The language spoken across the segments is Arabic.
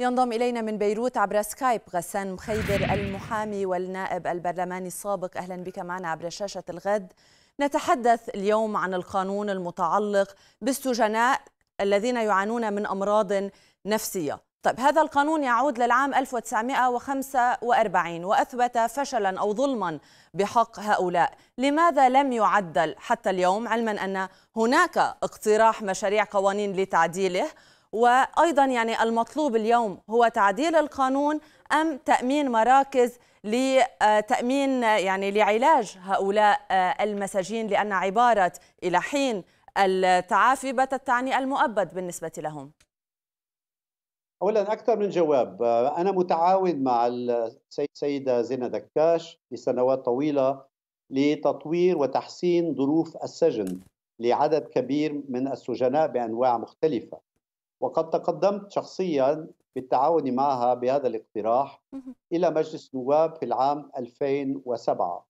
ينضم إلينا من بيروت عبر سكايب غسان مخيبر المحامي والنائب البرلماني السابق أهلا بك معنا عبر شاشة الغد نتحدث اليوم عن القانون المتعلق بالسجناء الذين يعانون من أمراض نفسية طيب هذا القانون يعود للعام 1945 وأثبت فشلا أو ظلما بحق هؤلاء لماذا لم يعدل حتى اليوم علما أن هناك اقتراح مشاريع قوانين لتعديله وايضا يعني المطلوب اليوم هو تعديل القانون ام تامين مراكز لتامين يعني لعلاج هؤلاء المساجين لان عباره الى حين التعافي باتت تعني المؤبد بالنسبه لهم اولا اكثر من جواب انا متعاون مع السيده زينه دكاش لسنوات طويله لتطوير وتحسين ظروف السجن لعدد كبير من السجناء بانواع مختلفه وقد تقدمت شخصيا بالتعاون معها بهذا الاقتراح إلى مجلس النواب في العام 2007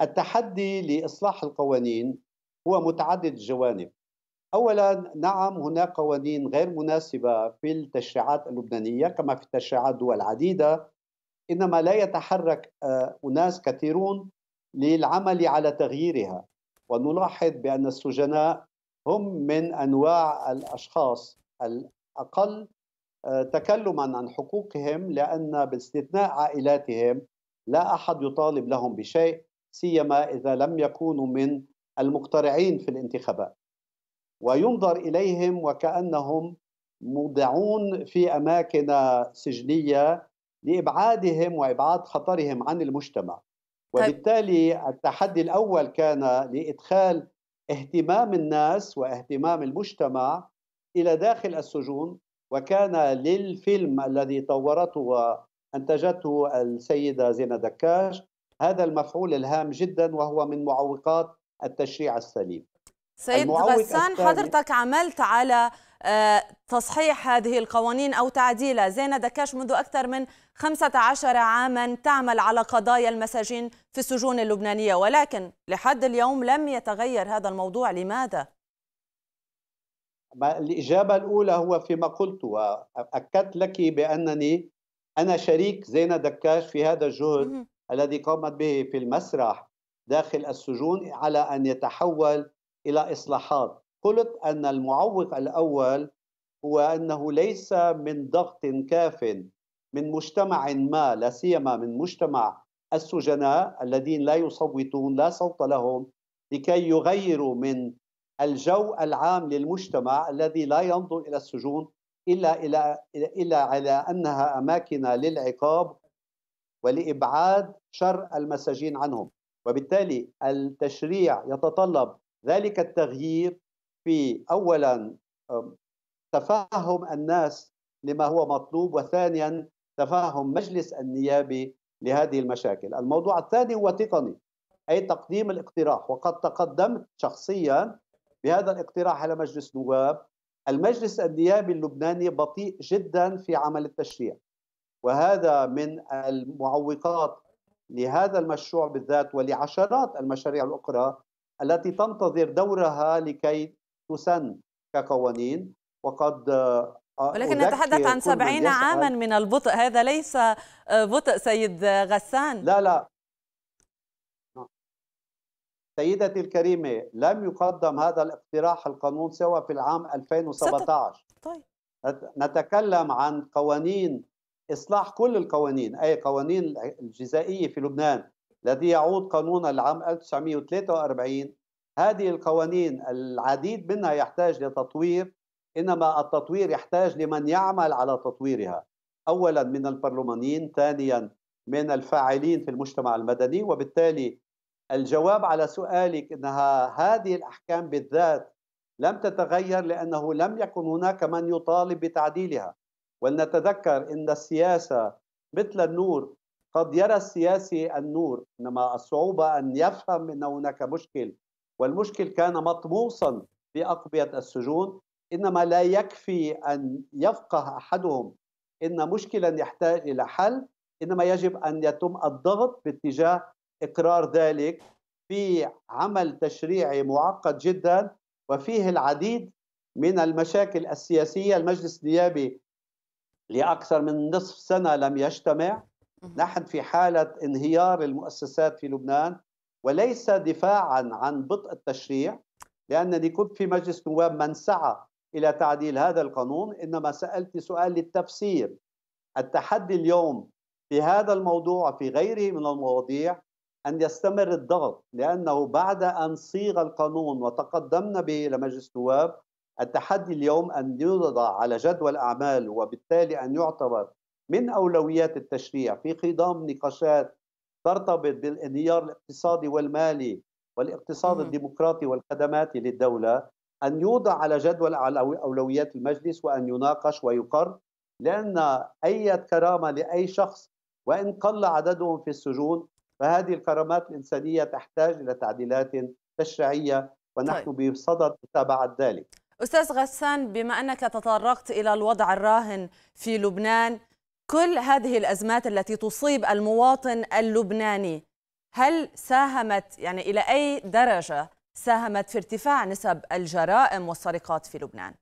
التحدي لإصلاح القوانين هو متعدد الجوانب أولا نعم هناك قوانين غير مناسبة في التشريعات اللبنانية كما في تشريعات دول عديدة إنما لا يتحرك آه، أناس كثيرون للعمل على تغييرها ونلاحظ بأن السجناء هم من أنواع الأشخاص الأقل آه، تكلما عن حقوقهم لأن باستثناء عائلاتهم لا أحد يطالب لهم بشيء سيما إذا لم يكونوا من المقترعين في الانتخابات وينظر إليهم وكأنهم مودعون في أماكن سجنية لإبعادهم وإبعاد خطرهم عن المجتمع طيب. وبالتالي التحدي الأول كان لإدخال اهتمام الناس واهتمام المجتمع الى داخل السجون وكان للفيلم الذي طورته وانتجته السيده زينه دكاش هذا المفعول الهام جدا وهو من معوقات التشريع السليم سيد غسان حضرتك عملت على آه، تصحيح هذه القوانين أو تعديلها زينة دكاش منذ أكثر من 15 عاما تعمل على قضايا المساجين في السجون اللبنانية ولكن لحد اليوم لم يتغير هذا الموضوع لماذا؟ الإجابة الأولى هو فيما قلت وأكدت لك بأنني أنا شريك زينة دكاش في هذا الجهد الذي قامت به في المسرح داخل السجون على أن يتحول إلى إصلاحات قلت أن المعوق الأول هو أنه ليس من ضغط كاف من مجتمع ما لا سيما من مجتمع السجناء الذين لا يصوتون لا صوت لهم لكي يغيروا من الجو العام للمجتمع الذي لا ينظر الى السجون الا الى الا على انها اماكن للعقاب ولابعاد شر المساجين عنهم وبالتالي التشريع يتطلب ذلك التغيير في اولا تفهم الناس لما هو مطلوب وثانيا تفهم مجلس النيابي لهذه المشاكل. الموضوع الثاني هو تقني اي تقديم الاقتراح وقد تقدمت شخصيا بهذا الاقتراح على مجلس نواب المجلس النيابي اللبناني بطيء جدا في عمل التشريع وهذا من المعوقات لهذا المشروع بالذات ولعشرات المشاريع الاخرى التي تنتظر دورها لكي تسن كقوانين وقد آه، ولكن نتحدث عن سبعين عاما من البطء هذا ليس بطء سيد غسان لا لا سيدتي الكريمة لم يقدم هذا الاقتراح القانون سوى في العام 2017 طيب نتكلم عن قوانين إصلاح كل القوانين أي قوانين الجزائية في لبنان الذي يعود قانون العام 1943 هذه القوانين العديد منها يحتاج لتطوير إنما التطوير يحتاج لمن يعمل على تطويرها أولا من البرلمانيين ثانيا من الفاعلين في المجتمع المدني وبالتالي الجواب على سؤالك انها هذه الاحكام بالذات لم تتغير لانه لم يكن هناك من يطالب بتعديلها ولنتذكر ان السياسه مثل النور قد يرى السياسي النور انما الصعوبه ان يفهم ان هناك مشكل والمشكل كان مطموسا في اقبيه السجون انما لا يكفي ان يفقه احدهم ان مشكلا يحتاج الى حل انما يجب ان يتم الضغط باتجاه اقرار ذلك في عمل تشريعي معقد جدا وفيه العديد من المشاكل السياسيه المجلس النيابي لاكثر من نصف سنه لم يجتمع نحن في حاله انهيار المؤسسات في لبنان وليس دفاعا عن بطء التشريع لانني كنت في مجلس نواب من سعى الى تعديل هذا القانون انما سالت سؤال للتفسير التحدي اليوم في هذا الموضوع وفي غيره من المواضيع أن يستمر الضغط لأنه بعد أن صيغ القانون وتقدمنا به لمجلس النواب التحدي اليوم أن يوضع على جدول أعمال وبالتالي أن يعتبر من أولويات التشريع في خضام نقاشات ترتبط بالانهيار الاقتصادي والمالي والاقتصاد الديمقراطي والخدماتي للدولة أن يوضع على جدول أولويات المجلس وأن يناقش ويقر لأن أي كرامة لأي شخص وإن قل عددهم في السجون فهذه الكرامات الإنسانية تحتاج إلى تعديلات تشريعية ونحن طيب. بصدد متابعة ذلك أستاذ غسان بما أنك تطرقت إلى الوضع الراهن في لبنان كل هذه الأزمات التي تصيب المواطن اللبناني هل ساهمت يعني إلى أي درجة ساهمت في ارتفاع نسب الجرائم والسرقات في لبنان؟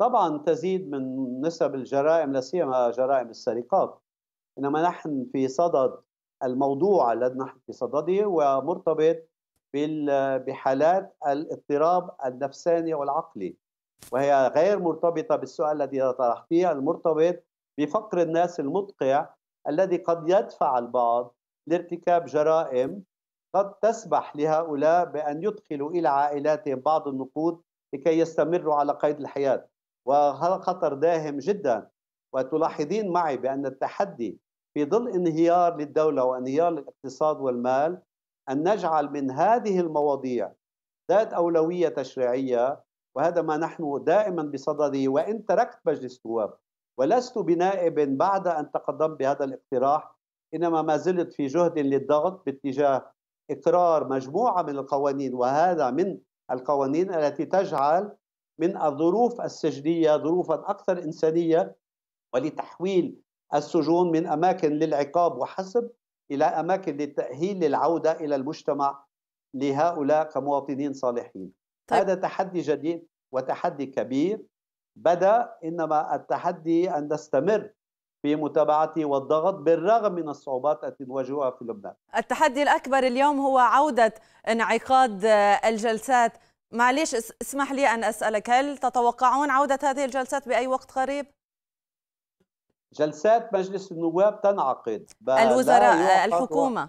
طبعا تزيد من نسب الجرائم لا سيما جرائم السرقات انما نحن في صدد الموضوع الذي نحن في صدده ومرتبط بحالات الاضطراب النفساني والعقلي وهي غير مرتبطة بالسؤال الذي طرحتيه المرتبط بفقر الناس المدقع الذي قد يدفع البعض لارتكاب جرائم قد تسمح لهؤلاء بأن يدخلوا إلى عائلاتهم بعض النقود لكي يستمروا على قيد الحياة وهذا خطر داهم جدا وتلاحظين معي بأن التحدي في ظل انهيار للدولة وانهيار الاقتصاد والمال أن نجعل من هذه المواضيع ذات أولوية تشريعية وهذا ما نحن دائما بصدده وإن تركت مجلس النواب ولست بنائب بعد أن تقدمت بهذا الاقتراح إنما ما زلت في جهد للضغط باتجاه إقرار مجموعة من القوانين وهذا من القوانين التي تجعل من الظروف السجنية ظروفا أكثر إنسانية ولتحويل السجون من اماكن للعقاب وحسب الى اماكن للتاهيل للعوده الى المجتمع لهؤلاء كمواطنين صالحين طيب. هذا تحدي جديد وتحدي كبير بدا انما التحدي ان نستمر في متابعته والضغط بالرغم من الصعوبات التي نواجهها في لبنان. التحدي الاكبر اليوم هو عوده انعقاد آه، الجلسات، معليش اسمح لي ان اسالك هل تتوقعون عوده هذه الجلسات باي وقت قريب؟ جلسات مجلس النواب تنعقد الوزراء آه، الحكومة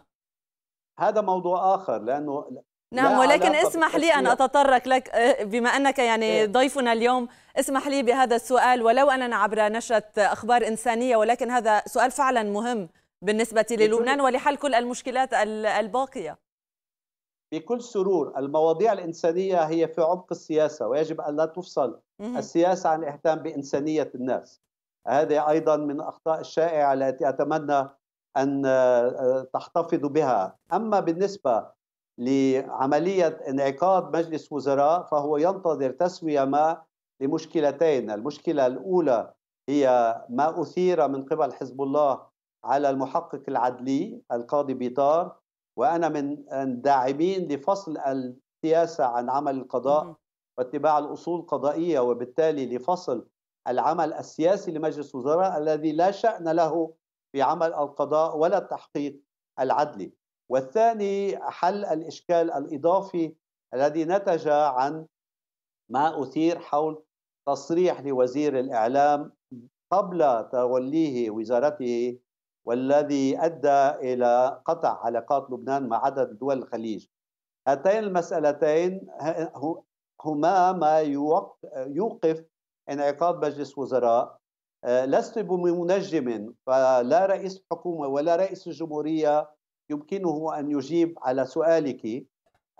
هذا موضوع آخر لأنه نعم ولكن اسمح لي أن أتطرق لك آه، بما أنك يعني إيه. ضيفنا اليوم اسمح لي بهذا السؤال ولو أننا عبر نشرة أخبار إنسانية ولكن هذا سؤال فعلا مهم بالنسبة للبنان ولحل كل المشكلات الباقية بكل سرور المواضيع الإنسانية هي في عمق السياسة ويجب أن لا تفصل السياسة عن الاهتمام بإنسانية الناس هذه أيضا من أخطاء الشائعة التي أتمنى أن آه، تحتفظوا بها أما بالنسبة لعملية انعقاد مجلس وزراء فهو ينتظر تسوية ما لمشكلتين المشكلة الأولى هي ما أثير من قبل حزب الله على المحقق العدلي القاضي بيطار وأنا من الداعمين لفصل السياسة عن عمل القضاء واتباع الأصول القضائية وبالتالي لفصل العمل السياسي لمجلس الوزراء الذي لا شأن له في عمل القضاء ولا التحقيق العدلي والثاني حل الإشكال الإضافي الذي نتج عن ما أثير حول تصريح لوزير الإعلام قبل توليه وزارته والذي أدى إلى قطع علاقات لبنان مع عدد دول الخليج هاتين المسألتين هما ما يوقف انعقاد مجلس وزراء آه، لست بمنجم فلا رئيس حكومة ولا رئيس الجمهورية يمكنه أن يجيب على سؤالك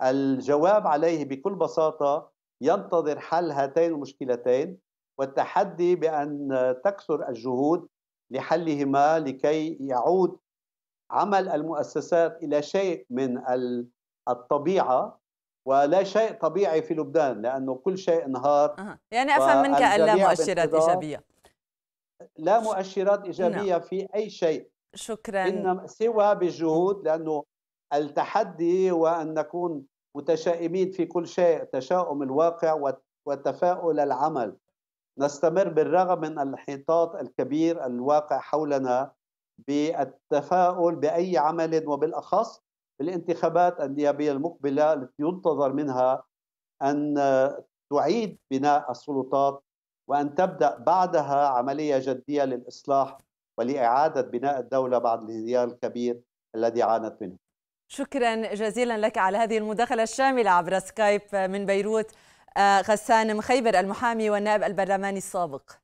الجواب عليه بكل بساطة ينتظر حل هاتين المشكلتين والتحدي بأن تكثر الجهود لحلهما لكي يعود عمل المؤسسات إلى شيء من الطبيعة ولا شيء طبيعي في لبنان لانه كل شيء انهار أه. يعني افهم منك ان لا مؤشرات ايجابيه لا مؤشرات نعم. ايجابيه نعم. في اي شيء شكرا انما سوى بالجهود لانه التحدي وان نكون متشائمين في كل شيء تشاؤم الواقع وتفاؤل العمل نستمر بالرغم من الانحطاط الكبير الواقع حولنا بالتفاؤل باي عمل وبالاخص بالانتخابات النيابيه المقبله التي ينتظر منها ان تعيد بناء السلطات وان تبدا بعدها عمليه جديه للاصلاح ولاعاده بناء الدوله بعد الانهيار الكبير الذي عانت منه. شكرا جزيلا لك على هذه المداخله الشامله عبر سكايب من بيروت آه، غسان مخيبر المحامي والنائب البرلماني السابق.